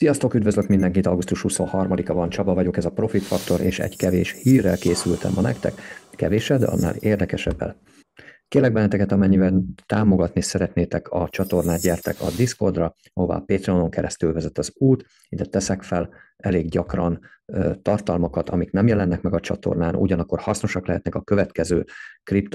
Sziasztok, üdvözlök mindenkit, augusztus 23-a van, Csaba vagyok, ez a Profit Factor, és egy kevés hírrel készültem ma nektek, Kevésed, de annál érdekesebbel. Kérlek benneteket, amennyiben támogatni szeretnétek a csatornát, gyertek a Discordra, ahová Patreonon keresztül vezet az út, ide teszek fel elég gyakran tartalmakat, amik nem jelennek meg a csatornán, ugyanakkor hasznosak lehetnek a következő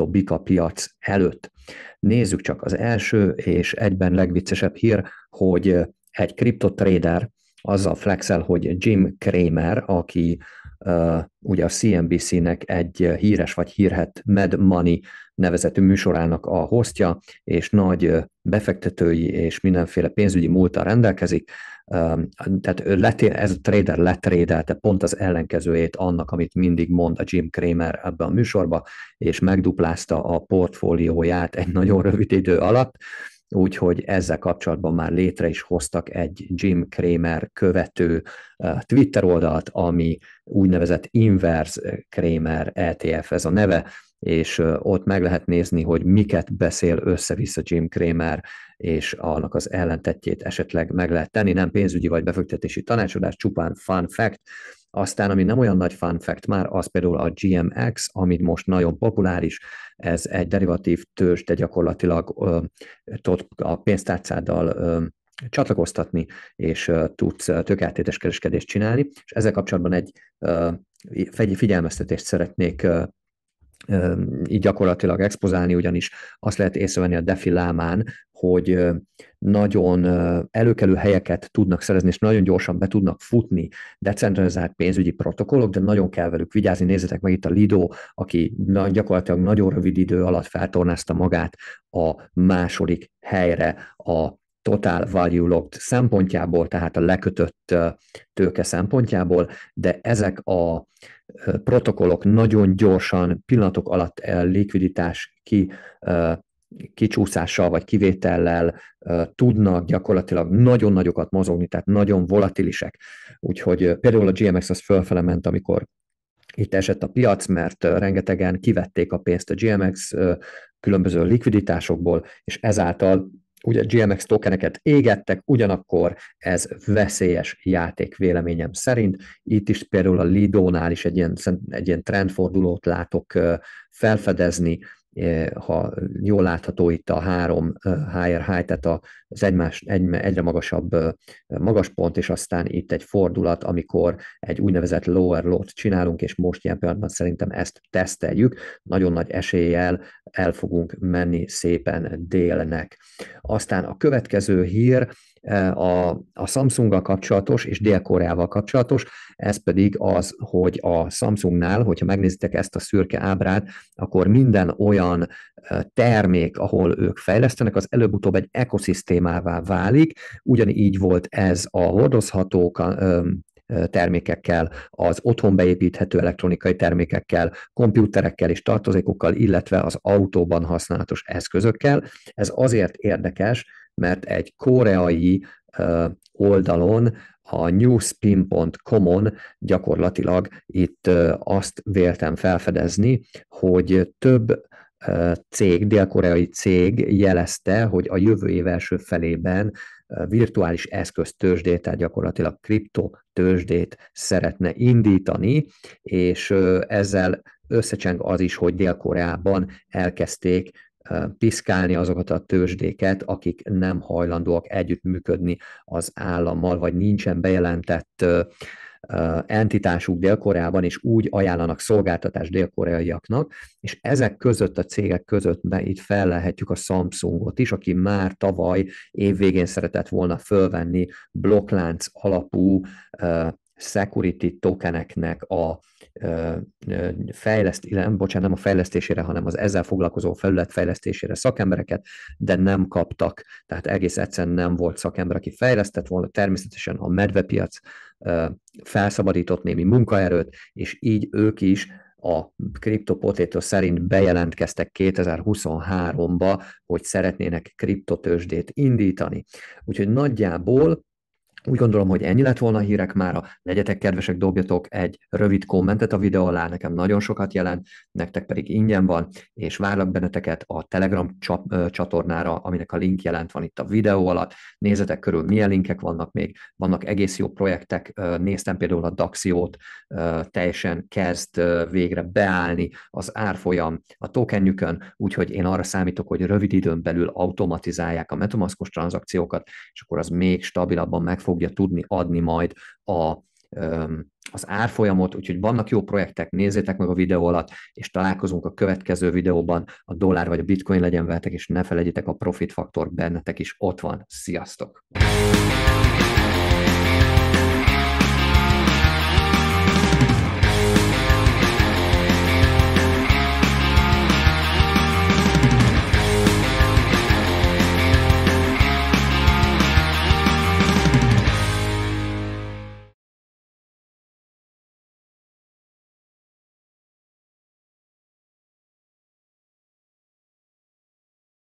bika piac előtt. Nézzük csak az első és egyben legviccesebb hír, hogy egy kriptotrader azzal flexel, hogy Jim Cramer, aki uh, ugye a CNBC-nek egy híres vagy hírhet Mad Money nevezetű műsorának a hostja, és nagy befektetői és mindenféle pénzügyi múltal rendelkezik, tehát leté, ez a trader letrédelte pont az ellenkezőjét annak, amit mindig mond a Jim Cramer ebben a műsorba, és megduplázta a portfólióját egy nagyon rövid idő alatt, úgyhogy ezzel kapcsolatban már létre is hoztak egy Jim Cramer követő eh, Twitter oldalt, ami úgynevezett Inverse Cramer ETF, ez a neve, és eh, ott meg lehet nézni, hogy miket beszél össze-vissza Jim Cramer, és annak az ellentetjét esetleg meg lehet tenni, nem pénzügyi vagy befektetési tanácsadás, csupán fun fact, aztán, ami nem olyan nagy fun fact már, az például a GMX, amit most nagyon populáris, ez egy derivatív tőzs, de gyakorlatilag ö, a pénztárcáddal ö, csatlakoztatni, és ö, tudsz tökéletes kereskedést csinálni, és ezzel kapcsolatban egy ö, figyelmeztetést szeretnék ö, így gyakorlatilag expozálni, ugyanis azt lehet észrevenni a Defi lámán, hogy nagyon előkelő helyeket tudnak szerezni, és nagyon gyorsan be tudnak futni decentralizált pénzügyi protokollok, de nagyon kell velük vigyázni. Nézzetek meg itt a Lido, aki gyakorlatilag nagyon rövid idő alatt feltornázta magát a második helyre a total value locked szempontjából, tehát a lekötött tőke szempontjából, de ezek a protokollok nagyon gyorsan pillanatok alatt eh, likviditás ki kicsúszással vagy kivétellel tudnak gyakorlatilag nagyon nagyokat mozogni, tehát nagyon volatilisek. Úgyhogy például a GMX az fölfele ment, amikor itt esett a piac, mert rengetegen kivették a pénzt a GMX különböző likviditásokból, és ezáltal ugye GMX tokeneket égettek, ugyanakkor ez veszélyes játék véleményem szerint. Itt is például a Lido-nál is egy ilyen, egy ilyen trendfordulót látok felfedezni, ha jól látható itt a három higher high, tehát az egymás, egy, egyre magasabb magas pont, és aztán itt egy fordulat, amikor egy úgynevezett lower lot csinálunk, és most ilyen pillanatban szerintem ezt teszteljük, nagyon nagy eséllyel el fogunk menni szépen délnek. Aztán a következő hír, a, a Samsunggal kapcsolatos és Dél-Koreával kapcsolatos, ez pedig az, hogy a Samsungnál, hogyha megnézitek ezt a szürke ábrát, akkor minden olyan termék, ahol ők fejlesztenek, az előbb-utóbb egy ekoszisztémává válik, ugyanígy volt ez a hordozható termékekkel, az otthon beépíthető elektronikai termékekkel, komputerekkel és tartozékokkal, illetve az autóban használatos eszközökkel. Ez azért érdekes, mert egy koreai oldalon a newspin.com-on gyakorlatilag itt azt véltem felfedezni, hogy több cég, dél-koreai cég jelezte, hogy a jövő év első felében virtuális eszköztősdét, tehát gyakorlatilag kriptotősdét szeretne indítani, és ezzel összecseng az is, hogy Dél-Koreában elkezdték piszkálni azokat a tőzsdéket, akik nem hajlandóak együttműködni az állammal, vagy nincsen bejelentett entitásuk Dél-Koreában, és úgy ajánlanak szolgáltatást dél-koreaiaknak, és ezek között a cégek között be itt fellelhetjük a Samsungot is, aki már tavaly évvégén szeretett volna fölvenni blokklánc alapú security tokeneknek a fejleszt, nem, bocsánat, nem a fejlesztésére, hanem az ezzel foglalkozó felület fejlesztésére szakembereket, de nem kaptak, tehát egész egyszerűen nem volt szakember, aki fejlesztett volna, természetesen a medvepiac felszabadított némi munkaerőt, és így ők is a kriptopotétó szerint bejelentkeztek 2023-ba, hogy szeretnének kriptotősdét indítani. Úgyhogy nagyjából úgy gondolom, hogy ennyi lett volna a hírek mára. Legyetek kedvesek, dobjatok egy rövid kommentet a videó alá, nekem nagyon sokat jelent, nektek pedig ingyen van, és várlak benneteket a Telegram csatornára, aminek a link jelent van itt a videó alatt. Nézzetek körül, milyen linkek vannak még, vannak egész jó projektek, néztem például a Daxiót, teljesen kezd végre beállni az árfolyam a tokenjükön, úgyhogy én arra számítok, hogy rövid időn belül automatizálják a metamaszkos tranzakciókat, és akkor az még stabilabban meg fog fogja tudni adni majd a, az árfolyamot, úgyhogy vannak jó projektek, nézzétek meg a videó alatt, és találkozunk a következő videóban, a dollár vagy a bitcoin legyen veletek, és ne felejtjétek a profit faktor bennetek is ott van. Sziasztok!